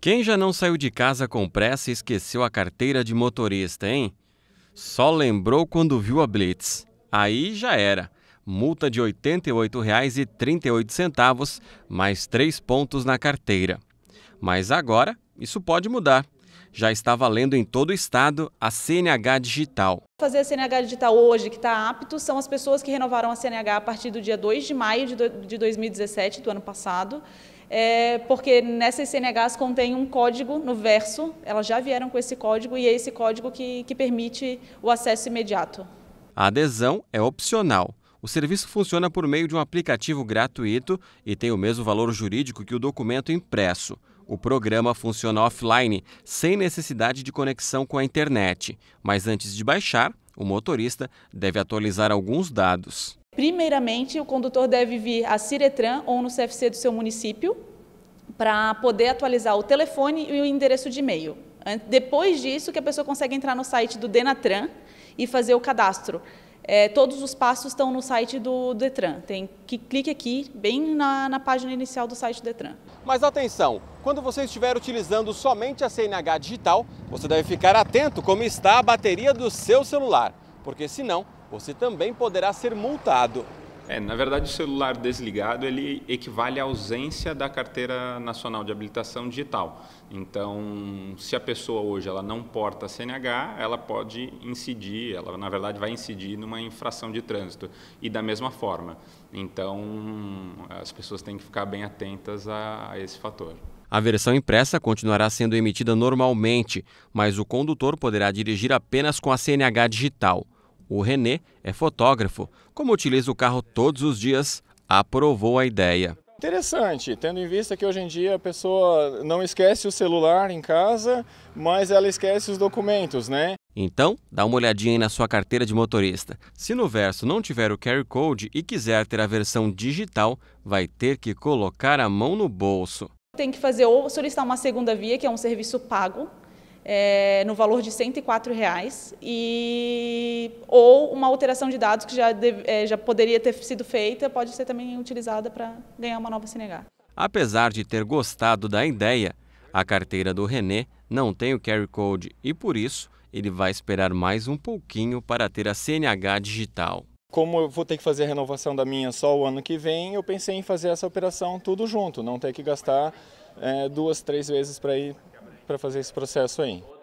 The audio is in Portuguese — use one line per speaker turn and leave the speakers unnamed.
Quem já não saiu de casa com pressa e esqueceu a carteira de motorista, hein? Só lembrou quando viu a Blitz. Aí já era. Multa de R$ 88,38, mais três pontos na carteira. Mas agora, isso pode mudar já está valendo em todo o estado a CNH digital.
Fazer a CNH digital hoje, que está apto, são as pessoas que renovaram a CNH a partir do dia 2 de maio de 2017, do ano passado, é, porque nessas CNHs contém um código no verso, elas já vieram com esse código e é esse código que, que permite o acesso imediato.
A adesão é opcional. O serviço funciona por meio de um aplicativo gratuito e tem o mesmo valor jurídico que o documento impresso. O programa funciona offline, sem necessidade de conexão com a internet, mas antes de baixar, o motorista deve atualizar alguns dados.
Primeiramente, o condutor deve vir à Ciretran ou no CFC do seu município para poder atualizar o telefone e o endereço de e-mail. Depois disso, que a pessoa consegue entrar no site do Denatran e fazer o cadastro. É, todos os passos estão no site do Detran. Tem que clique aqui, bem na, na página inicial do site do Detran. Mas atenção, quando você
estiver utilizando somente a CNH digital, você deve ficar atento como está a bateria do
seu celular, porque senão você também poderá ser multado. É, na verdade, o celular desligado ele equivale à ausência da carteira nacional de habilitação digital. Então, se a pessoa hoje ela não porta a CNH, ela pode incidir, ela na verdade vai incidir numa infração de trânsito. E da mesma forma. Então, as pessoas têm que ficar bem atentas a, a esse fator.
A versão impressa continuará sendo emitida normalmente, mas o condutor poderá dirigir apenas com a CNH digital. O René é fotógrafo. Como utiliza o carro todos os dias, aprovou a ideia.
Interessante, tendo em vista que hoje em dia a pessoa não esquece o celular em casa, mas ela esquece os documentos, né?
Então, dá uma olhadinha aí na sua carteira de motorista. Se no verso não tiver o QR Code e quiser ter a versão digital, vai ter que colocar a mão no bolso.
Tem que fazer ou solicitar uma segunda via, que é um serviço pago, é, no valor de R$ 104,00, e, ou uma alteração de dados que já, deve, é, já poderia ter sido feita, pode ser também utilizada para ganhar uma nova CNH.
Apesar de ter gostado da ideia, a carteira do René não tem o Carry Code e, por isso, ele vai esperar mais
um pouquinho para
ter a CNH digital.
Como eu vou ter que fazer a renovação da minha só o ano que vem, eu pensei em fazer essa operação tudo junto, não ter que gastar é, duas, três vezes para ir para fazer esse processo aí.